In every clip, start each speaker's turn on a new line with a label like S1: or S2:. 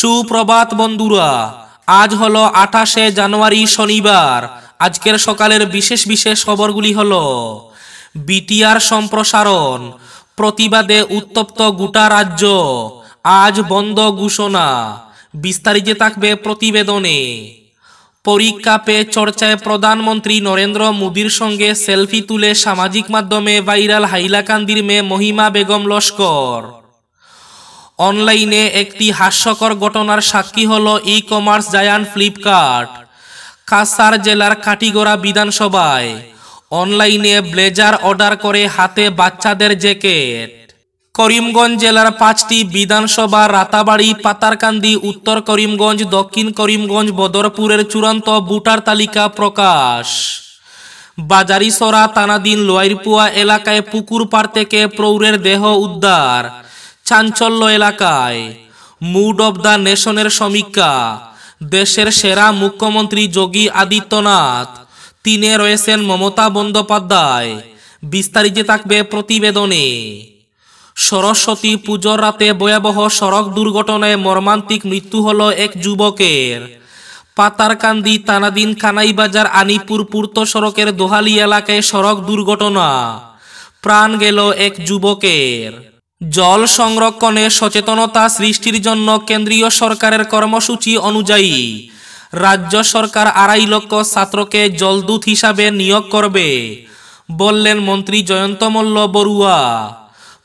S1: সুপ্রভাত বন্ধুরা আজ হলো আঠাশে জানুয়ারি শনিবার আজকের সকালের বিশেষ বিশেষ খবরগুলি হল বিটিআর সম্প্রসারণ প্রতিবাদে উত্তপ্ত গোটা রাজ্য আজ বন্ধ ঘোষণা বিস্তারিত থাকবে প্রতিবেদনে পরীক্ষা পে চর্চায় প্রধানমন্ত্রী নরেন্দ্র মোদীর সঙ্গে সেলফি তুলে সামাজিক মাধ্যমে ভাইরাল হাইলাকান্দির মেয়ে মহিমা বেগম লস্কর অনলাইনে একটি হাস্যকর ঘটনার সাক্ষী হল e commerce giant Flipkart Cachar জেলার কাটিগড়া বিধানসভায় অনলাইনে ব্লেজার অর্ডার করে হাতে বাচ্চাদের জ্যাকেট করিমগঞ্জ জেলার পাঁচটি বিধানসভা রাতাবাড়ি পাতারকান্দি উত্তর করিমগঞ্জ দক্ষিণ করিমগঞ্জ বদরপুরের চূড়ান্ত বুটার তালিকা প্রকাশ বাজারিসরা তানাদিন লোয়ারপুয়া এলাকায় পুকুর পার থেকে প্রৌঢ়ের দেহ উদ্ধার চাঞ্চল্য এলাকায় মুড অব দ্য নেশনের সমীক্ষা দেশের সেরা মুখ্যমন্ত্রী যোগী আদিত্যনাথ তিনে রয়েছেন মমতা বন্দ্যোপাধ্যায় বিস্তারিত থাকবে প্রতিবেদনে সরস্বতী পুজোর রাতে ভয়াবহ সড়ক দুর্ঘটনায় মর্মান্তিক মৃত্যু হল এক যুবকের পাতারকান্দি তানাদিন কানাইবাজার আনিপুর পূর্ত সড়কের দোহালি এলাকায় সড়ক দুর্ঘটনা প্রাণ গেল এক যুবকের জল সংরক্ষণে সচেতনতা সৃষ্টির জন্য কেন্দ্রীয় সরকারের কর্মসূচি অনুযায়ী রাজ্য সরকার আড়াই লক্ষ ছাত্রকে জলদূত হিসাবে নিয়োগ করবে বললেন মন্ত্রী জয়ন্ত মল্ল বড়ুয়া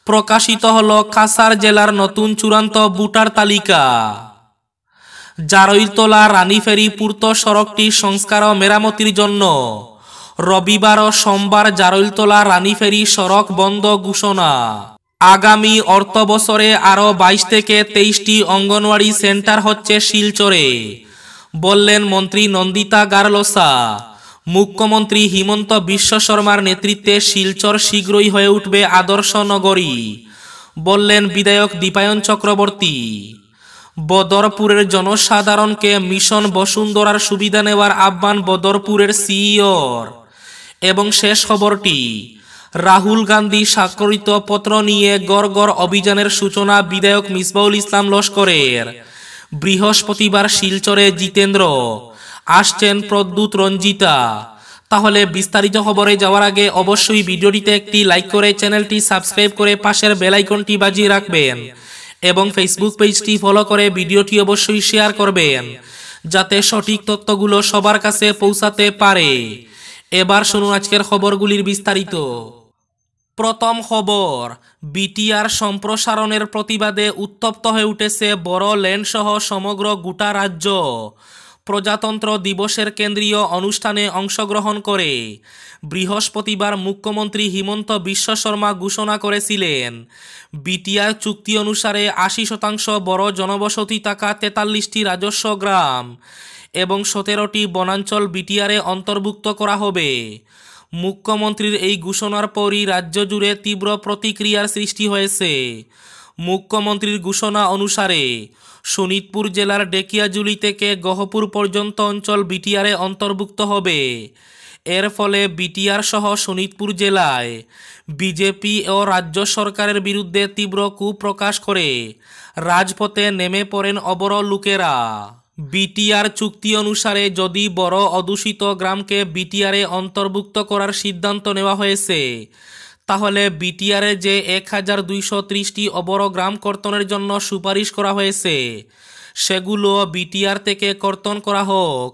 S1: প্রকাশিত হল কাসার জেলার নতুন চূড়ান্ত ভোটার তালিকা জারৈতলা রানীফেরি পূর্ত সড়কটি সংস্কার ও মেরামতির জন্য রবিবার ও সোমবার জারৈতলা রানীফেরি সড়ক বন্ধ ঘোষণা আগামী অর্থ বছরে আরও বাইশ থেকে তেইশটি অঙ্গনওয়াড়ি সেন্টার হচ্ছে শিলচরে বললেন মন্ত্রী নন্দিতা গার্লোসা মুখ্যমন্ত্রী হিমন্ত বিশ্ব শর্মার নেতৃত্বে শিলচর শীঘ্রই হয়ে উঠবে আদর্শ নগরী বললেন বিধায়ক দীপায়ন চক্রবর্তী বদরপুরের জনসাধারণকে মিশন বসুন্ধরার সুবিধা নেওয়ার আহ্বান বদরপুরের সিইওর এবং শেষ খবরটি রাহুল গান্ধী স্বাক্ষরিত পত্র নিয়ে গড়গড় অভিযানের সূচনা বিধায়ক মিসবাউল ইসলাম লস্করের বৃহস্পতিবার শিলচরে জিতেন্দ্র আসছেন প্রদ্যুৎ রঞ্জিতা তাহলে বিস্তারিত খবরে যাওয়ার আগে অবশ্যই ভিডিওটিতে একটি লাইক করে চ্যানেলটি সাবস্ক্রাইব করে পাশের বেলাইকনটি বাজিয়ে রাখবেন এবং ফেসবুক পেজটি ফলো করে ভিডিওটি অবশ্যই শেয়ার করবেন যাতে সঠিক তথ্যগুলো সবার কাছে পৌঁছাতে পারে এবার শুনুন আজকের খবরগুলির বিস্তারিত প্রথম খবর বিটিআর সম্প্রসারণের প্রতিবাদে উত্তপ্ত হয়ে উঠেছে বড় লেনসহ সমগ্র গোটা রাজ্য প্রজাতন্ত্র দিবসের কেন্দ্রীয় অনুষ্ঠানে অংশগ্রহণ করে বৃহস্পতিবার মুখ্যমন্ত্রী হিমন্ত বিশ্ব শর্মা ঘোষণা করেছিলেন বিটিআর চুক্তি অনুসারে আশি শতাংশ বড় জনবসতি থাকা তেতাল্লিশটি রাজস্ব গ্রাম এবং সতেরোটি বনাঞ্চল বিটিআরে অন্তর্ভুক্ত করা হবে মুখ্যমন্ত্রীর এই ঘোষণার পরই রাজ্য জুড়ে তীব্র প্রতিক্রিয়ার সৃষ্টি হয়েছে মুখ্যমন্ত্রীর ঘোষণা অনুসারে শোনিতপুর জেলার ডেকিয়াজুলি থেকে গহপুর পর্যন্ত অঞ্চল বিটিআরে অন্তর্ভুক্ত হবে এর ফলে বিটিআর সহ শোনিতপুর জেলায় বিজেপি ও রাজ্য সরকারের বিরুদ্ধে তীব্র কুপ্রকাশ করে রাজপথে নেমে পড়েন অবরল লোকেরা বিটিআর চুক্তি অনুসারে যদি বড় অদূষিত গ্রামকে বিটিআরে অন্তর্ভুক্ত করার সিদ্ধান্ত নেওয়া হয়েছে তাহলে বিটিআরে যে এক হাজার দুইশো ত্রিশটি অবর গ্রাম কর্তনের জন্য সুপারিশ করা হয়েছে সেগুলো বিটিআর থেকে কর্তন করা হোক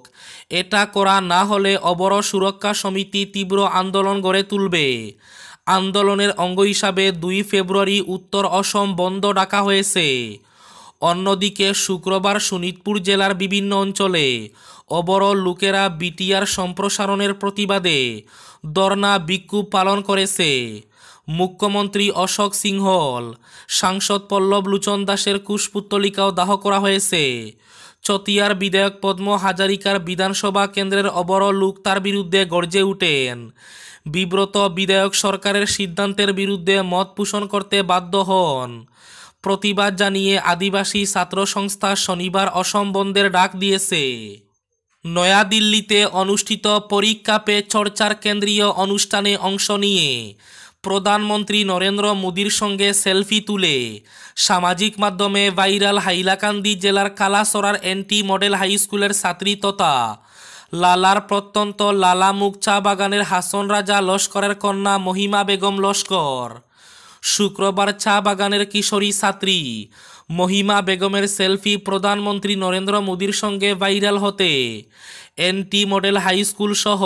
S1: এটা করা না হলে অবর সুরক্ষা সমিতি তীব্র আন্দোলন গড়ে তুলবে আন্দোলনের অঙ্গ হিসাবে দুই ফেব্রুয়ারি উত্তর অসম বন্ধ ডাকা হয়েছে অন্যদিকে শুক্রবার শোনিতপুর জেলার বিভিন্ন অঞ্চলে অবরল লোকেরা বিটিআর সম্প্রসারণের প্রতিবাদে দর্না বিক্ষোভ পালন করেছে মুখ্যমন্ত্রী অশোক সিংহল সাংসদ পল্লব লোচন দাসের কুশপুত্তলিকাও দাহ করা হয়েছে চতিয়ার বিধায়ক পদ্ম হাজারিকার বিধানসভা কেন্দ্রের অবরল লোক তার বিরুদ্ধে গর্জে উঠেন বিব্রত বিধায়ক সরকারের সিদ্ধান্তের বিরুদ্ধে মত পোষণ করতে বাধ্য হন প্রতিবাদ জানিয়ে আদিবাসী ছাত্র সংস্থা শনিবার অসম বন্ধের ডাক দিয়েছে নয়াদিল্লিতে অনুষ্ঠিত পরীক্ষা পে চর্চার কেন্দ্রীয় অনুষ্ঠানে অংশ নিয়ে প্রধানমন্ত্রী নরেন্দ্র মোদীর সঙ্গে সেলফি তুলে সামাজিক মাধ্যমে ভাইরাল হাইলাকান্দি জেলার কালাসরার এনটি মডেল হাই স্কুলের ছাত্রী তথা লালার প্রত্যন্ত লালামুখ চা বাগানের হাসন রাজা লস্করের কন্যা মহিমা বেগম লস্কর শুক্রবার চা বাগানের কিশোরী ছাত্রী মহিমা বেগমের সেলফি প্রধানমন্ত্রী নরেন্দ্র মোদীর সঙ্গে ভাইরাল হতে এনটি মডেল হাই স্কুল সহ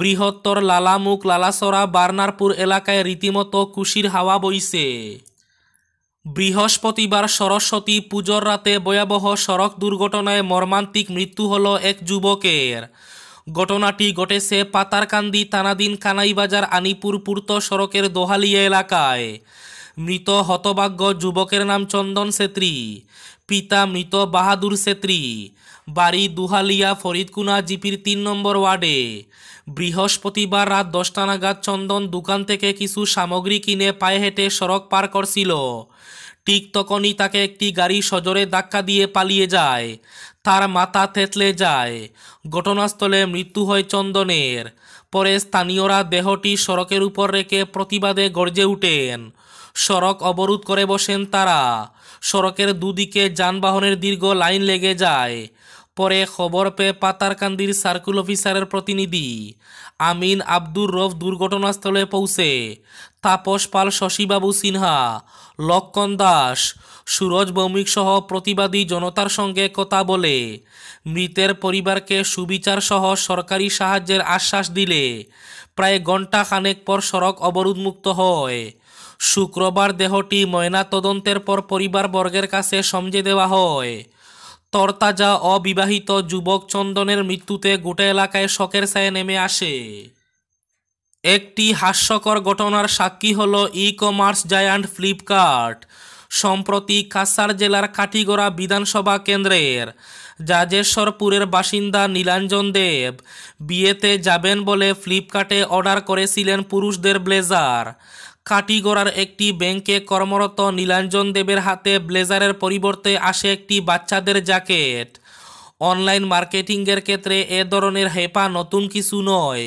S1: বৃহত্তর লালামুখ লালাসরা বার্নারপুর এলাকায় রীতিমতো খুশির হাওয়া বইছে বৃহস্পতিবার সরস্বতী পুজোর রাতে ভয়াবহ সড়ক দুর্ঘটনায় মর্মান্তিক মৃত্যু হল এক যুবকের ঘটনাটি ঘটেছে পাতারকান্দি তানাদিন কানাইবাজার আনিপুর পূর্ত সড়কের দোহালিয়া এলাকায় মৃত হতভাগ্য যুবকের নাম চন্দন ছেত্রী পিতা মৃত বাহাদুর ছেত্রী বাড়ি দুহালিয়া ফরিদকুনা জিপির তিন নম্বর ওয়ার্ডে বৃহস্পতিবার রাত দশটা নাগাদ চন্দন দোকান থেকে কিছু সামগ্রী কিনে পায়ে হেঁটে সড়ক পার করছিল ঠিক তখনই তাকে একটি গাড়ি সজোরে ধাক্কা দিয়ে পালিয়ে যায় তার মাথা থেতলে যায় ঘটনাস্থলে মৃত্যু হয় চন্দনের পরে স্থানীয়রা দেহটি সড়কের উপর রেখে প্রতিবাদে গর্জে উঠেন সড়ক অবরোধ করে বসেন তারা সড়কের দুদিকে যানবাহনের দীর্ঘ লাইন লেগে যায় পরে খবর পেয়ে পাতারকান্দির সার্কুল অফিসারের প্রতিনিধি আমিন আব্দুর রফ দুর্ঘটনাস্থলে পৌঁছে তাপস পাল শশীবাবু সিনহা লক্ষণ দাস সুরজ ভৌমিক সহ প্রতিবাদী জনতার সঙ্গে কথা বলে মৃতের পরিবারকে সুবিচার সহ সরকারি সাহায্যের আশ্বাস দিলে প্রায় ঘণ্টা খানেক পর সড়ক অবরোধমুক্ত হয় শুক্রবার দেহটি ময়না তদন্তের পর পরিবারবর্গের কাছে সমঝে দেওয়া হয় তরতাজা অবিবাহিত যুবক চন্দনের মৃত্যুতে গোটা এলাকায় শকের ছায় নেমে আসে একটি হাস্যকর ঘটনার সাক্ষী হল ই কমার্স জায়ান্ট ফ্লিপকার্ট সম্প্রতি কাসার জেলার কাটিগড়া বিধানসভা কেন্দ্রের জাজেশ্বরপুরের বাসিন্দা নীলাঞ্জন দেব বিয়েতে যাবেন বলে ফ্লিপকার্টে অর্ডার করেছিলেন পুরুষদের ব্লেজার কাটিগড়ার একটি ব্যাংকে কর্মরত নীলাঞ্জন দেবের হাতে ব্লেজারের পরিবর্তে আসে একটি বাচ্চাদের জ্যাকেট অনলাইন মার্কেটিংয়ের ক্ষেত্রে এ ধরনের হেপা নতুন কিছু নয়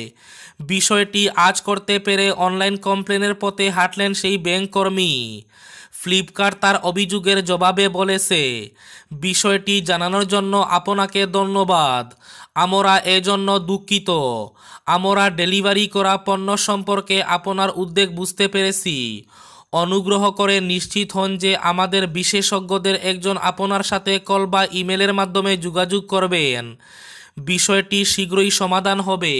S1: বিষয়টি আজ করতে পেরে অনলাইন কমপ্লেনের পথে হাঁটলেন সেই ব্যাংক কর্মী ফ্লিপকার্ট তার অভিযোগের জবাবে বলেছে বিষয়টি জানানোর জন্য আপনাকে ধন্যবাদ আমরা এজন্য দুঃখিত আমরা ডেলিভারি করা পণ্য সম্পর্কে আপনার উদ্বেগ বুঝতে পেরেছি অনুগ্রহ করে নিশ্চিত হন যে আমাদের বিশেষজ্ঞদের একজন আপনার সাথে কল বা ইমেলের মাধ্যমে যোগাযোগ করবেন বিষয়টি শীঘ্রই সমাধান হবে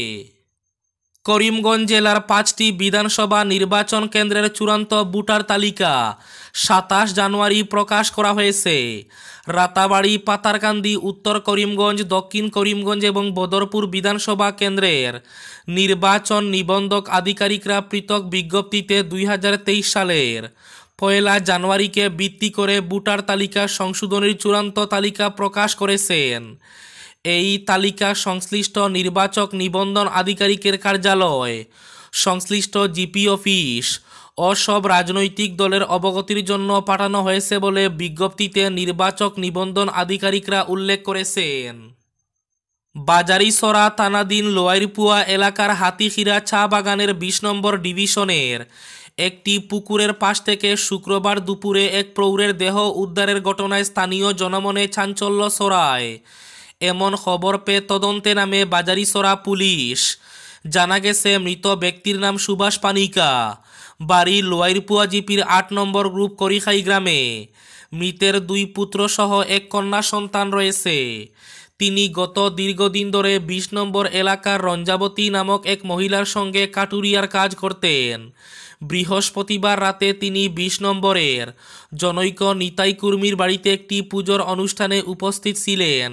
S1: করিমগঞ্জ জেলার পাঁচটি বিধানসভা নির্বাচন কেন্দ্রের চূড়ান্ত ভোটার তালিকা সাতাশ জানুয়ারি প্রকাশ করা হয়েছে রাতাবাড়ি পাতারকান্দি উত্তর করিমগঞ্জ দক্ষিণ করিমগঞ্জ এবং বদরপুর বিধানসভা কেন্দ্রের নির্বাচন নিবন্ধক আধিকারিকরা পৃথক বিজ্ঞপ্তিতে দুই সালের পয়লা জানুয়ারিকে ভিত্তি করে ভোটার তালিকা সংশোধনের চূড়ান্ত তালিকা প্রকাশ করেছেন এই তালিকা সংশ্লিষ্ট নির্বাচক নিবন্ধন আধিকারিকের কার্যালয় সংশ্লিষ্ট জিপি অফিস অসব রাজনৈতিক দলের অবগতির জন্য পাঠানো হয়েছে বলে বিজ্ঞপ্তিতে নির্বাচক নিবন্ধন আধিকারিকরা উল্লেখ করেছেন বাজারিসরা তানাদিন লোয়ারপুয়া এলাকার হাতিখিরা চা বাগানের বিশ নম্বর ডিভিশনের একটি পুকুরের পাশ থেকে শুক্রবার দুপুরে এক প্রৌঢ়ের দেহ উদ্ধারের ঘটনায় স্থানীয় জনমনে চাঞ্চল্য সরায় এমন খবর পেয়ে তদন্তে নামে বাজারিসরা পুলিশ জানা গেছে মৃত ব্যক্তির নাম সুভাষ পানিকা বাড়ি লোয়াইরপুয়া জিপির আট নম্বর গ্রুপ করিখাই গ্রামে মৃতের দুই পুত্র সহ এক কন্যা সন্তান রয়েছে তিনি গত দীর্ঘদিন ধরে বিশ নম্বর এলাকার রঞ্জাবতী নামক এক মহিলার সঙ্গে কাটুরিয়ার কাজ করতেন বৃহস্পতিবার রাতে তিনি বিশ নম্বরের জনৈক নিতাই কুর্মীর বাড়িতে একটি পুজোর অনুষ্ঠানে উপস্থিত ছিলেন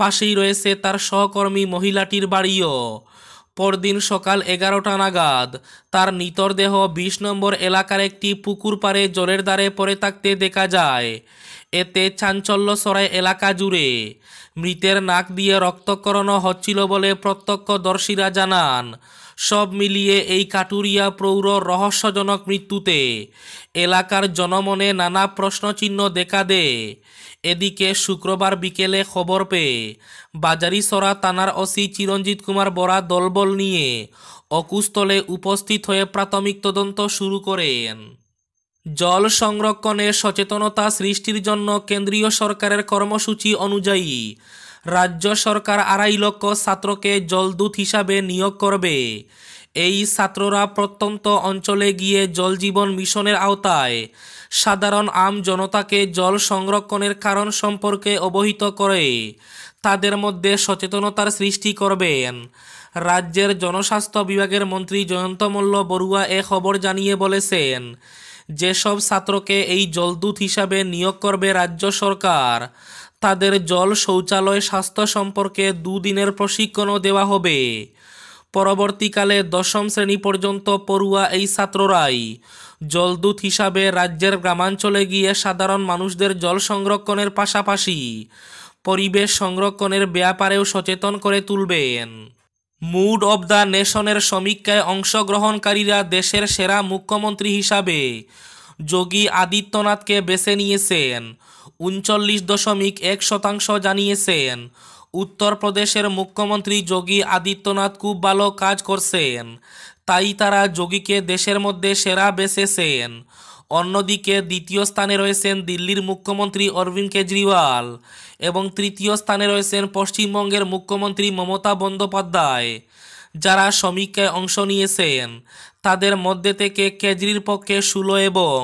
S1: পাশেই রয়েছে তার সহকর্মী মহিলাটির বাড়িও পরদিন সকাল এগারোটা নাগাদ তার নিতরদেহ বিশ নম্বর এলাকার একটি পুকুর পাড়ে জলের দ্বারে পড়ে থাকতে দেখা যায় এতে চাঞ্চল্য সরাই এলাকা জুড়ে মৃতের নাক দিয়ে রক্তকরণ হচ্ছিল বলে প্রত্যক্ষদর্শীরা জানান সব মিলিয়ে এই কাটুরিয়া প্রৌর রহস্যজনক মৃত্যুতে এলাকার জনমনে নানা প্রশ্নচিহ্ন দেখা দেয় এদিকে শুক্রবার বিকেলে খবর পেয়ে বাজারিসরা থানার ওসি চিরঞ্জিত কুমার বরা দলবল নিয়ে অকুস্থলে উপস্থিত হয়ে প্রাথমিক তদন্ত শুরু করেন জল সংরক্ষণে সচেতনতা সৃষ্টির জন্য কেন্দ্রীয় সরকারের কর্মসূচি অনুযায়ী রাজ্য সরকার আড়াই লক্ষ ছাত্রকে জলদূত হিসাবে নিয়োগ করবে এই ছাত্ররা প্রত্যন্ত অঞ্চলে গিয়ে জলজীবন মিশনের আওতায় সাধারণ আম জনতাকে জল সংরক্ষণের কারণ সম্পর্কে অবহিত করে তাদের মধ্যে সচেতনতার সৃষ্টি করবেন রাজ্যের জনস্বাস্থ্য বিভাগের মন্ত্রী জয়ন্ত মল্ল বড়ুয়া এ খবর জানিয়ে বলেছেন যেসব ছাত্রকে এই জলদূত হিসাবে নিয়োগ করবে রাজ্য সরকার তাদের জল শৌচালয় স্বাস্থ্য সম্পর্কে দুদিনের প্রশিক্ষণও দেওয়া হবে পরবর্তীকালে দশম শ্রেণী পর্যন্ত পড়ুয়া এই ছাত্ররাই জলদূত হিসাবে রাজ্যের গ্রামাঞ্চলে গিয়ে সাধারণ মানুষদের জল সংরক্ষণের পাশাপাশি পরিবেশ সংরক্ষণের ব্যাপারেও সচেতন করে তুলবেন মুড অব দ্য নেশনের সমীক্ষায় অংশগ্রহণকারীরা দেশের সেরা মুখ্যমন্ত্রী হিসাবে যোগী আদিত্যনাথকে বেছে নিয়েছেন উনচল্লিশ দশমিক এক শতাংশ জানিয়েছেন উত্তরপ্রদেশের মুখ্যমন্ত্রী যোগী আদিত্যনাথ খুব ভালো কাজ করছেন তাই তারা যোগীকে দেশের মধ্যে সেরা বেসেছেন অন্যদিকে দ্বিতীয় স্থানে রয়েছেন দিল্লির মুখ্যমন্ত্রী অরবিন্দ কেজরিওয়াল এবং তৃতীয় স্থানে রয়েছেন পশ্চিমবঙ্গের মুখ্যমন্ত্রী মমতা বন্দ্যোপাধ্যায় যারা সমীক্ষায় অংশ নিয়েছেন তাদের মধ্যে থেকে কেজরির পক্ষে ষোলো এবং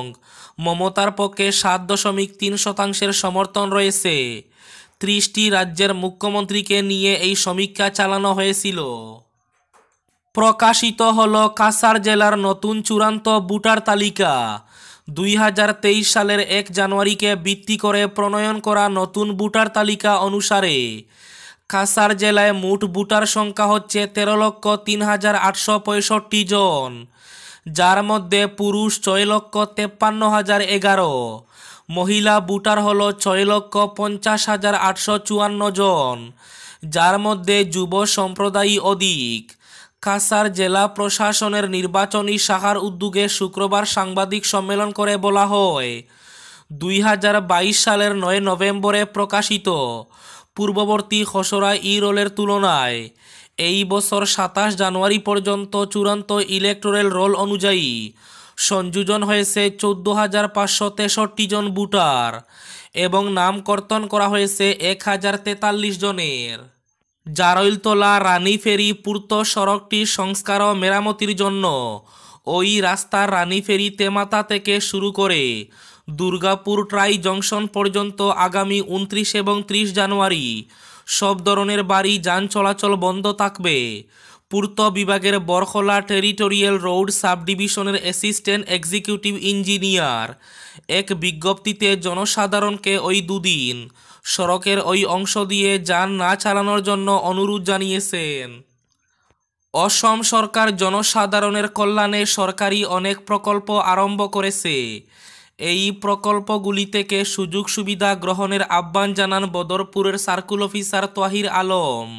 S1: মমতার পক্ষে সাত দশমিক তিন শতাংশের সমর্থন রয়েছে ত্রিশটি রাজ্যের মুখ্যমন্ত্রীকে নিয়ে এই সমীক্ষা চালানো হয়েছিল প্রকাশিত হল কাসার জেলার নতুন চূড়ান্ত ভোটার তালিকা দুই সালের এক জানুয়ারিকে ভিত্তি করে প্রণয়ন করা নতুন ভোটার তালিকা অনুসারে কাসার জেলায় মোট ভোটার সংখ্যা হচ্ছে তেরো লক্ষ তিন হাজার আটশো পঁয়ষট্টি জন যার মধ্যে পুরুষ ছয় লক্ষ তেপ্পান্ন হাজার এগারো মহিলা ভোটার হল ছয় লক্ষ পঞ্চাশ হাজার আটশো চুয়ান্ন জন যার মধ্যে যুব সম্প্রদায় অধিক কাসার জেলা প্রশাসনের নির্বাচনী শাখার উদ্যোগে শুক্রবার সাংবাদিক সম্মেলন করে বলা হয় দুই সালের নয় নভেম্বরে প্রকাশিত পূর্ববর্তী খসড়া ই রোলের তুলনায় এই বছর সাতাশ জানুয়ারি পর্যন্ত চূড়ান্ত ইলেকটোরাল রোল অনুযায়ী সংযোজন হয়েছে চোদ্দ হাজার পাঁচশো তেষট্টি জন ভোটার এবং নামকর্তন করা হয়েছে এক হাজার তেতাল্লিশ জনের জারৈলতলা রানী ফেরি পূর্ত সড়কটি সংস্কার ও মেরামতির জন্য ওই রাস্তার রানী ফেরি তেমাতা থেকে শুরু করে দুর্গাপুর ট্রাই জংশন পর্যন্ত আগামী উনত্রিশ এবং ত্রিশ জানুয়ারি সব ধরনের বাড়ি যান চলাচল বন্ধ থাকবে পূর্ত বিভাগের বরখলা টেরিটোরিয়াল রোড সাব ডিভিশনের অ্যাসিস্ট্যান্ট এক্সিকিউটিভ ইঞ্জিনিয়ার এক বিজ্ঞপ্তিতে জনসাধারণকে ওই দুদিন সড়কের ওই অংশ দিয়ে যান না চালানোর জন্য অনুরোধ জানিয়েছেন অসম সরকার জনসাধারণের কল্যাণে সরকারি অনেক প্রকল্প আরম্ভ করেছে এই প্রকল্পগুলি থেকে সুযোগ সুবিধা গ্রহণের আহ্বান জানান বদরপুরের সার্কুল অফিসার তাহির আলম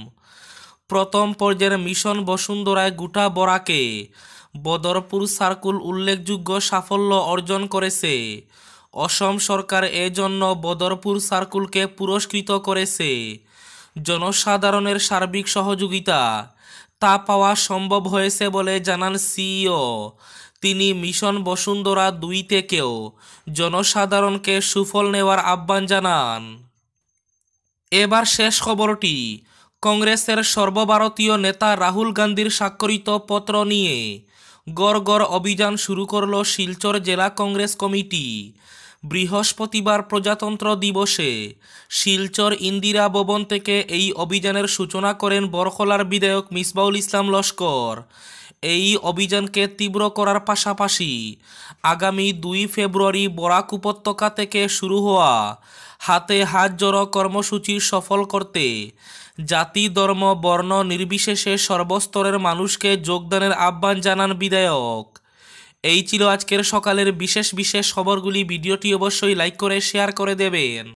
S1: প্রথম পর্যায়ের মিশন বসুন্ধরায় গোটা বরাকে বদরপুর সার্কুল উল্লেখযোগ্য সাফল্য অর্জন করেছে অসম সরকার এজন্য বদরপুর সার্কুলকে পুরস্কৃত করেছে জনসাধারণের সার্বিক সহযোগিতা তা পাওয়া সম্ভব হয়েছে বলে জানান সিইও তিনি মিশন বসুন্ধরা দুই থেকেও জনসাধারণকে সুফল নেওয়ার আহ্বান জানান এবার শেষ খবরটি কংগ্রেসের সর্বভারতীয় নেতা রাহুল গান্ধীর স্বাক্ষরিত পত্র নিয়ে গড় গড় অভিযান শুরু করল শিলচর জেলা কংগ্রেস কমিটি বৃহস্পতিবার প্রজাতন্ত্র দিবসে শিলচর ইন্দিরা ভবন থেকে এই অভিযানের সূচনা করেন বরকলার বিধায়ক মিসবাউল ইসলাম লস্কর এই অভিযানকে তীব্র করার পাশাপাশি আগামী দুই ফেব্রুয়ারি বরাক উপত্যকা থেকে শুরু হওয়া হাতে হাত জড়ো কর্মসূচি সফল করতে জাতি ধর্ম বর্ণ নির্বিশেষে সর্বস্তরের মানুষকে যোগদানের আহ্বান জানান বিধায়ক এই ছিল আজকের সকালের বিশেষ বিশেষ খবরগুলি ভিডিওটি অবশ্যই লাইক করে শেয়ার করে দেবেন